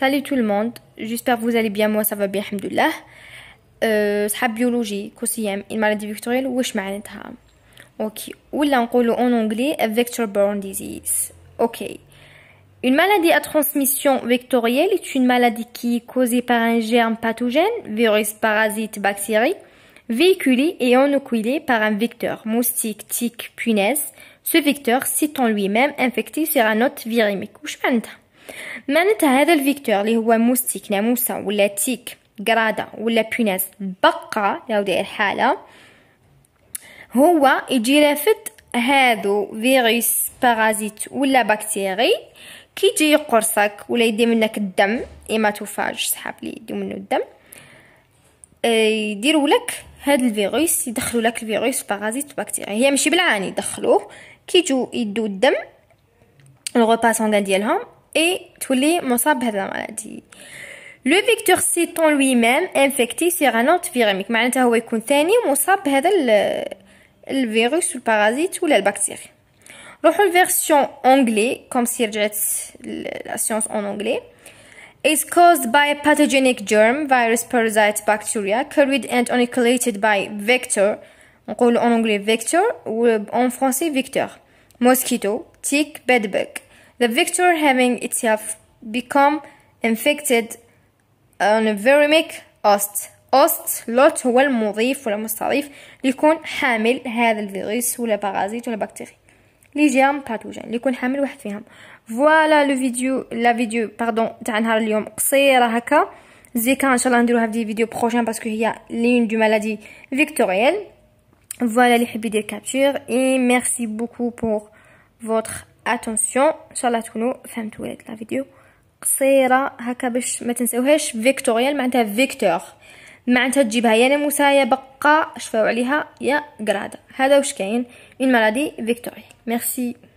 Salut tout le monde, j'espère que vous allez bien, moi ça va bien, alhamdoulilah. Euh, une maladie vectorielle, une maladie Ok, ou ok on dit en anglais vector borne disease ok une maladie à transmission vectorielle est une maladie qui est causée par un germe pathogène virus parasite bactérie véhiculé et inoculé par un vecteur moustique tic punaise ce vecteur c'est lui-même infecté sur un autre virimique ou معناتها هذا الفيكتور اللي هو موستيك ناموسة ولا تيك قرادة ولا بيناس بقى لو داير حالة هو يجي رافد هادو فيروس بارازيت ولا بكتيري كي يجي يقرصك ولا يدي منك الدم ايماتوفاج سحاب لي يدي منه الدم آه، يديروا لك هاد الفيروس يدخلوا لك الفيروس بارازيت بكتيري هي ماشي بالعاني يدخلوه كي يجو يدو الدم الغوباسون ديالهم et les tous moussabs de la maladie. le vecteur s'étant lui-même infecté sur un autre virus معناتها هو يكون ثاني مصاب بهذا الفيروس ou le parasite ou la bactérie la version anglaise, comme si رجعت la science en anglais is caused by a pathogenic germ, virus, parasite, bacteria, carried and inoculated by vector, on dit en anglais vecteur ou en français vector, mosquito, tick, bedbug. The vector having itself become infected on a viremic host host lot هو المضيف ولا المستضيف اللي يكون حامل هذا الفيروس ولا بارازيت ولا بكتيري لي جيرم باثوجين اللي يكون حامل واحد فيهم فوالا لو فيديو لا فيديو باردون تاع نهار اليوم قصيره هكا زيكا ان شاء الله نديروها في دي فيديو بروشين باسكو هي لين دو مالادي فيكتوريال فوالا اللي يحب يدير كابتور اي ميرسي بوكو بور فوتر اتونسيون ان شاء الله تكونوا فهمتوا هاد لا فيديو قصيره هكا باش ما تنساوهاش فيكتوريال معناتها فيكتور معناتها تجيبها يا نموسا يا بقا شفاو عليها يا غرادا هذا واش كاين من مالادي فيكتوريال ميرسي